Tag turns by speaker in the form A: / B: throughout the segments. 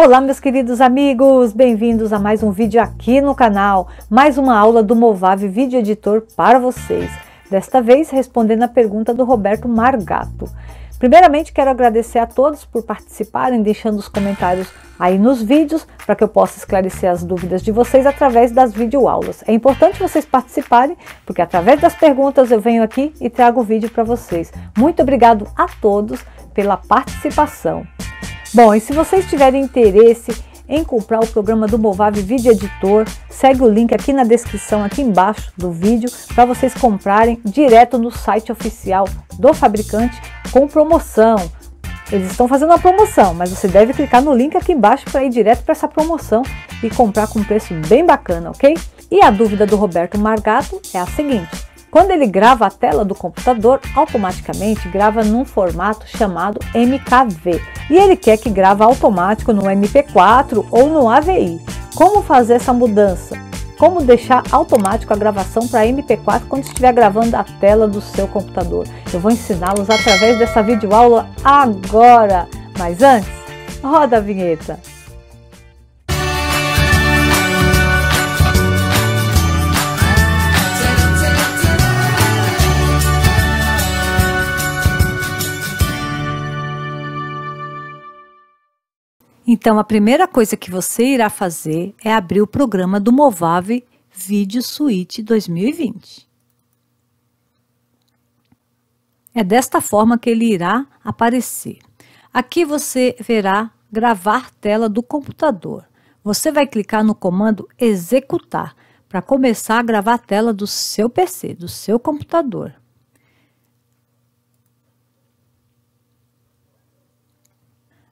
A: Olá, meus queridos amigos, bem-vindos a mais um vídeo aqui no canal, mais uma aula do Movave Video Editor para vocês. Desta vez, respondendo a pergunta do Roberto Margato. Primeiramente, quero agradecer a todos por participarem, deixando os comentários aí nos vídeos, para que eu possa esclarecer as dúvidas de vocês através das videoaulas. É importante vocês participarem, porque através das perguntas eu venho aqui e trago o vídeo para vocês. Muito obrigado a todos pela participação. Bom, e se vocês tiverem interesse em comprar o programa do Movave Video Editor, segue o link aqui na descrição, aqui embaixo do vídeo, para vocês comprarem direto no site oficial do fabricante com promoção. Eles estão fazendo uma promoção, mas você deve clicar no link aqui embaixo para ir direto para essa promoção e comprar com um preço bem bacana, ok? E a dúvida do Roberto Margato é a seguinte: quando ele grava a tela do computador, automaticamente grava num formato chamado MKV e ele quer que grava automático no MP4 ou no AVI. Como fazer essa mudança? Como deixar automático a gravação para MP4 quando estiver gravando a tela do seu computador? Eu vou ensiná-los através dessa videoaula agora, mas antes, roda a vinheta! Então, a primeira coisa que você irá fazer é abrir o programa do Movave Video Suite 2020. É desta forma que ele irá aparecer. Aqui você verá gravar tela do computador. Você vai clicar no comando executar para começar a gravar a tela do seu PC, do seu computador.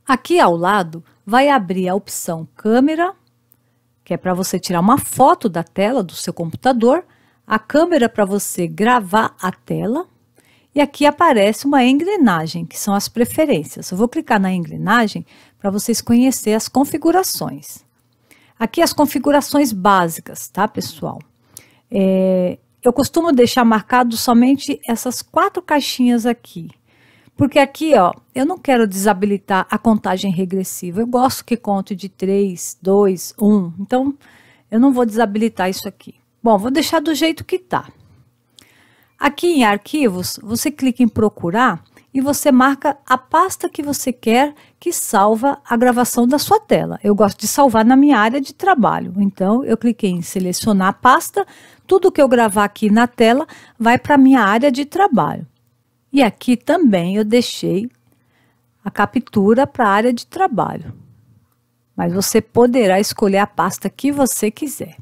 A: Aqui ao lado, vai abrir a opção câmera, que é para você tirar uma foto da tela do seu computador, a câmera para você gravar a tela, e aqui aparece uma engrenagem, que são as preferências. Eu vou clicar na engrenagem para vocês conhecer as configurações. Aqui as configurações básicas, tá, pessoal? É, eu costumo deixar marcado somente essas quatro caixinhas aqui, porque aqui, ó, eu não quero desabilitar a contagem regressiva. Eu gosto que conte de 3, 2, 1. Então, eu não vou desabilitar isso aqui. Bom, vou deixar do jeito que tá. Aqui em arquivos, você clica em procurar e você marca a pasta que você quer que salva a gravação da sua tela. Eu gosto de salvar na minha área de trabalho. Então, eu cliquei em selecionar a pasta. Tudo que eu gravar aqui na tela vai para a minha área de trabalho. E aqui também eu deixei a captura para a área de trabalho. Mas você poderá escolher a pasta que você quiser.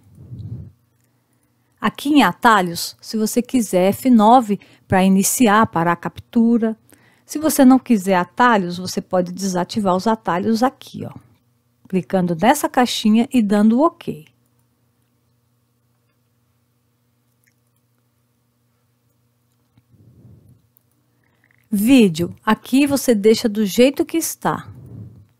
A: Aqui em atalhos, se você quiser F9 para iniciar, para a captura. Se você não quiser atalhos, você pode desativar os atalhos aqui, ó, clicando nessa caixinha e dando OK. Vídeo, aqui você deixa do jeito que está.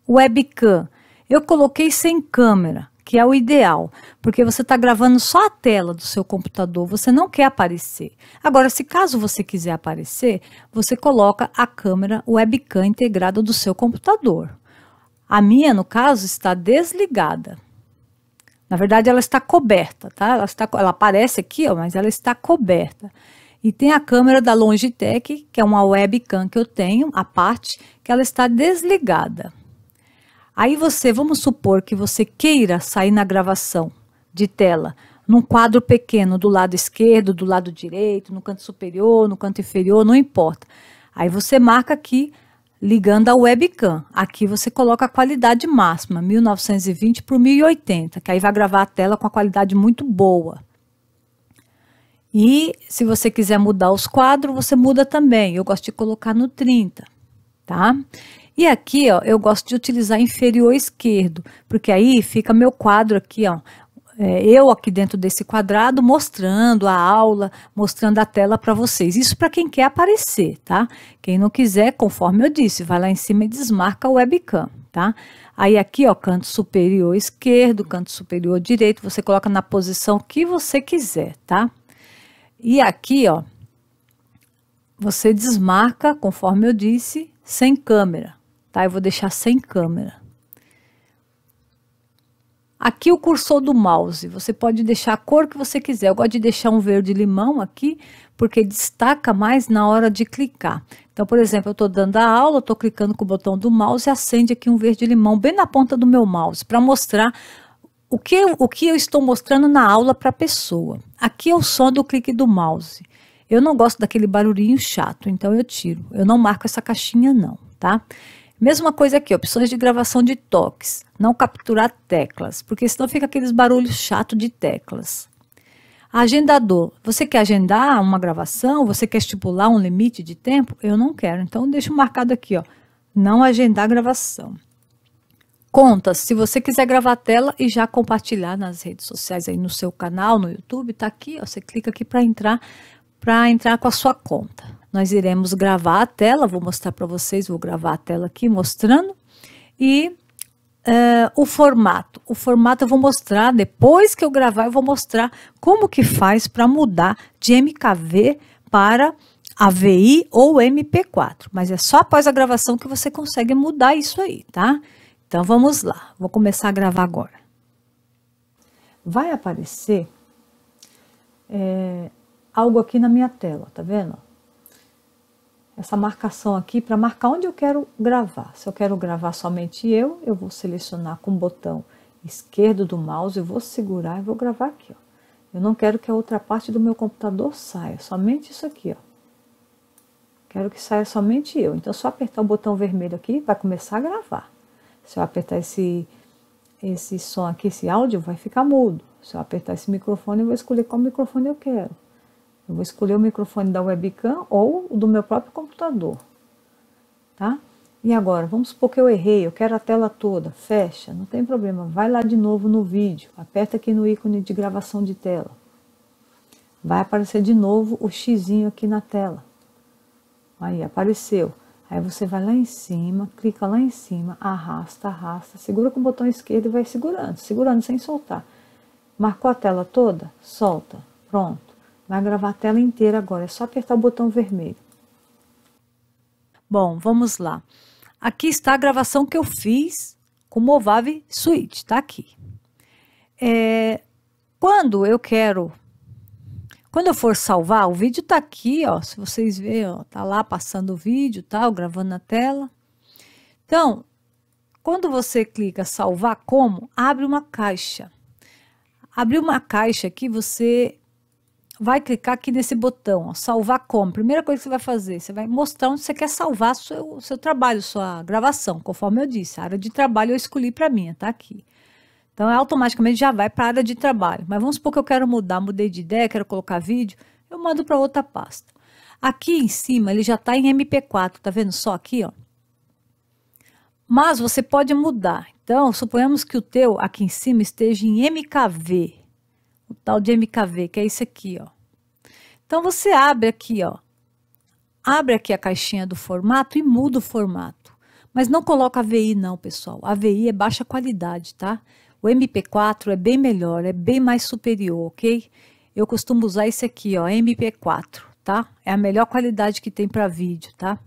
A: Webcam, eu coloquei sem câmera, que é o ideal, porque você está gravando só a tela do seu computador, você não quer aparecer. Agora, se caso você quiser aparecer, você coloca a câmera webcam integrada do seu computador. A minha, no caso, está desligada. Na verdade, ela está coberta, tá? Ela, está, ela aparece aqui, ó, mas ela está coberta. E tem a câmera da Longitech, que é uma webcam que eu tenho, a parte, que ela está desligada. Aí você, vamos supor que você queira sair na gravação de tela, num quadro pequeno, do lado esquerdo, do lado direito, no canto superior, no canto inferior, não importa. Aí você marca aqui, ligando a webcam. Aqui você coloca a qualidade máxima, 1920 por 1080, que aí vai gravar a tela com a qualidade muito boa. E se você quiser mudar os quadros, você muda também. Eu gosto de colocar no 30, tá? E aqui, ó, eu gosto de utilizar inferior esquerdo, porque aí fica meu quadro aqui, ó. É, eu aqui dentro desse quadrado mostrando a aula, mostrando a tela para vocês. Isso para quem quer aparecer, tá? Quem não quiser, conforme eu disse, vai lá em cima e desmarca o webcam, tá? Aí aqui, ó, canto superior esquerdo, canto superior direito, você coloca na posição que você quiser, tá? E aqui, ó, você desmarca, conforme eu disse, sem câmera, tá? Eu vou deixar sem câmera. Aqui o cursor do mouse, você pode deixar a cor que você quiser. Eu gosto de deixar um verde limão aqui, porque destaca mais na hora de clicar. Então, por exemplo, eu estou dando a aula, estou clicando com o botão do mouse e acende aqui um verde limão bem na ponta do meu mouse, para mostrar o que, eu, o que eu estou mostrando na aula para a pessoa. Aqui é o som do clique do mouse. Eu não gosto daquele barulhinho chato, então eu tiro. Eu não marco essa caixinha não, tá? Mesma coisa aqui, opções de gravação de toques. Não capturar teclas, porque senão fica aqueles barulhos chato de teclas. Agendador. Você quer agendar uma gravação? Você quer estipular um limite de tempo? Eu não quero, então deixo marcado aqui, ó. Não agendar gravação contas. Se você quiser gravar a tela e já compartilhar nas redes sociais aí no seu canal, no YouTube, tá aqui, ó, você clica aqui para entrar, para entrar com a sua conta. Nós iremos gravar a tela, vou mostrar para vocês, vou gravar a tela aqui mostrando e Uh, o formato. O formato eu vou mostrar, depois que eu gravar, eu vou mostrar como que faz para mudar de MKV para AVI ou MP4. Mas é só após a gravação que você consegue mudar isso aí, tá? Então vamos lá, vou começar a gravar agora. Vai aparecer é, algo aqui na minha tela, tá vendo? Essa marcação aqui para marcar onde eu quero gravar. Se eu quero gravar somente eu, eu vou selecionar com o botão esquerdo do mouse, eu vou segurar e vou gravar aqui, ó. Eu não quero que a outra parte do meu computador saia, somente isso aqui, ó. Quero que saia somente eu. Então, só apertar o botão vermelho aqui, vai começar a gravar. Se eu apertar esse, esse som aqui, esse áudio, vai ficar mudo. Se eu apertar esse microfone, eu vou escolher qual microfone eu quero. Eu vou escolher o microfone da webcam ou do meu próprio computador, tá? E agora, vamos supor que eu errei, eu quero a tela toda, fecha, não tem problema, vai lá de novo no vídeo, aperta aqui no ícone de gravação de tela. Vai aparecer de novo o xizinho aqui na tela. Aí, apareceu. Aí você vai lá em cima, clica lá em cima, arrasta, arrasta, segura com o botão esquerdo e vai segurando, segurando sem soltar. Marcou a tela toda? Solta. Pronto. Vai gravar a tela inteira agora, é só apertar o botão vermelho. Bom, vamos lá. Aqui está a gravação que eu fiz com o Movavi Suite, tá aqui. É, quando eu quero quando eu for salvar, o vídeo tá aqui, ó, se vocês verem, ó, tá lá passando o vídeo, tal, tá, gravando na tela. Então, quando você clica salvar como, abre uma caixa. Abre uma caixa aqui, você vai clicar aqui nesse botão, ó, salvar como. Primeira coisa que você vai fazer, você vai mostrar onde você quer salvar seu, seu trabalho, sua gravação, conforme eu disse. A área de trabalho eu escolhi para mim, tá aqui. Então, é automaticamente já vai para a área de trabalho. Mas vamos supor que eu quero mudar, mudei de ideia, quero colocar vídeo, eu mando para outra pasta. Aqui em cima, ele já está em MP4, tá vendo só aqui, ó? Mas você pode mudar. Então, suponhamos que o teu aqui em cima esteja em MKV, o tal de MKV, que é esse aqui, ó. Então, você abre aqui, ó. Abre aqui a caixinha do formato e muda o formato. Mas não coloca AVI não, pessoal. AVI é baixa qualidade, tá? O MP4 é bem melhor, é bem mais superior, ok? Eu costumo usar esse aqui, ó, MP4, tá? É a melhor qualidade que tem para vídeo, tá?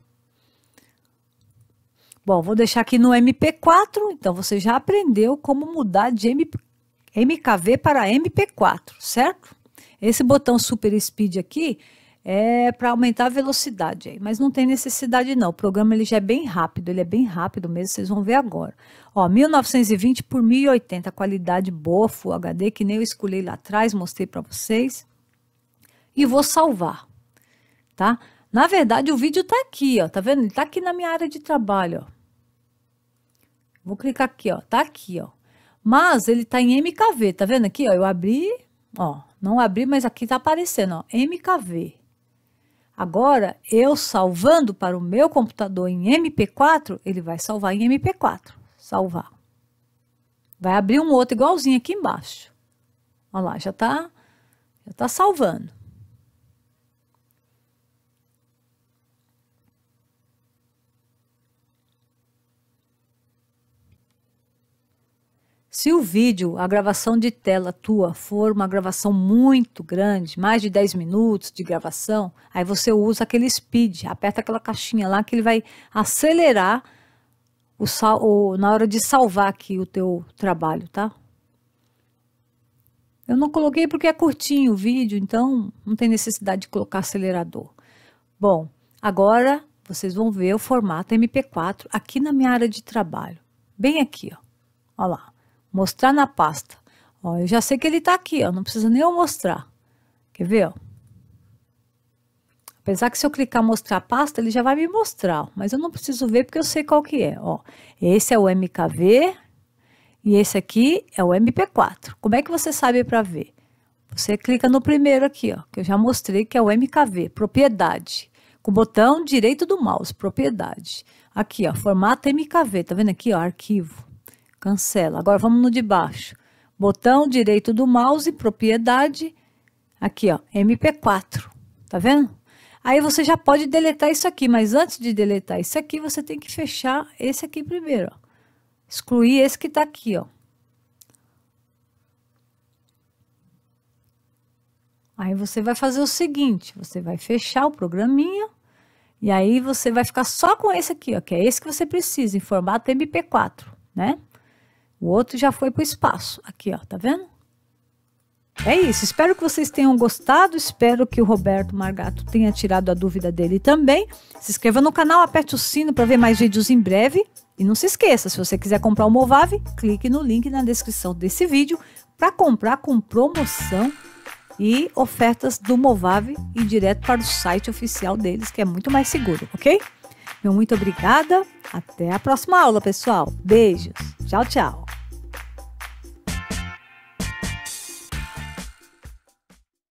A: Bom, vou deixar aqui no MP4, então você já aprendeu como mudar de MP, MKV para MP4, certo? Esse botão Super Speed aqui é para aumentar a velocidade aí, mas não tem necessidade não. O programa ele já é bem rápido, ele é bem rápido mesmo, vocês vão ver agora. Ó, 1920 por 1080, qualidade boa, Full HD, que nem eu escolhi lá atrás, mostrei para vocês. E vou salvar, tá? Na verdade, o vídeo tá aqui, ó, tá vendo? Ele tá aqui na minha área de trabalho, ó. Vou clicar aqui, ó, tá aqui, ó. Mas ele tá em MKV, tá vendo aqui, ó? Eu abri, ó, não abri, mas aqui tá aparecendo, ó, MKV. Agora, eu salvando para o meu computador em MP4, ele vai salvar em MP4. Salvar. Vai abrir um outro igualzinho aqui embaixo. Olha lá, já está já tá salvando. Se o vídeo, a gravação de tela tua for uma gravação muito grande, mais de 10 minutos de gravação, aí você usa aquele speed, aperta aquela caixinha lá que ele vai acelerar o, o na hora de salvar aqui o teu trabalho, tá? Eu não coloquei porque é curtinho o vídeo, então não tem necessidade de colocar acelerador. Bom, agora vocês vão ver o formato MP4 aqui na minha área de trabalho. Bem aqui, ó. Olha lá. Mostrar na pasta. Ó, eu já sei que ele tá aqui, ó. Não precisa nem eu mostrar. Quer ver, ó? Apesar que se eu clicar mostrar pasta, ele já vai me mostrar. Mas eu não preciso ver porque eu sei qual que é, ó. Esse é o MKV e esse aqui é o MP4. Como é que você sabe para ver? Você clica no primeiro aqui, ó, que eu já mostrei que é o MKV, propriedade. Com o botão direito do mouse, propriedade. Aqui, ó, formato MKV, tá vendo aqui, ó, arquivo. Cancela. Agora vamos no de baixo. Botão direito do mouse, propriedade. Aqui, ó, MP4. Tá vendo? Aí você já pode deletar isso aqui, mas antes de deletar isso aqui, você tem que fechar esse aqui primeiro. Ó. Excluir esse que está aqui, ó. Aí você vai fazer o seguinte, você vai fechar o programinha e aí você vai ficar só com esse aqui, ó, que é esse que você precisa, em formato MP4, né? O outro já foi para o espaço. Aqui, ó, tá vendo? É isso. Espero que vocês tenham gostado. Espero que o Roberto Margato tenha tirado a dúvida dele também. Se inscreva no canal, aperte o sino para ver mais vídeos em breve. E não se esqueça, se você quiser comprar o Movave, clique no link na descrição desse vídeo para comprar com promoção e ofertas do Movave e direto para o site oficial deles, que é muito mais seguro, ok? Meu muito obrigada. Até a próxima aula, pessoal. Beijos. Tchau, tchau.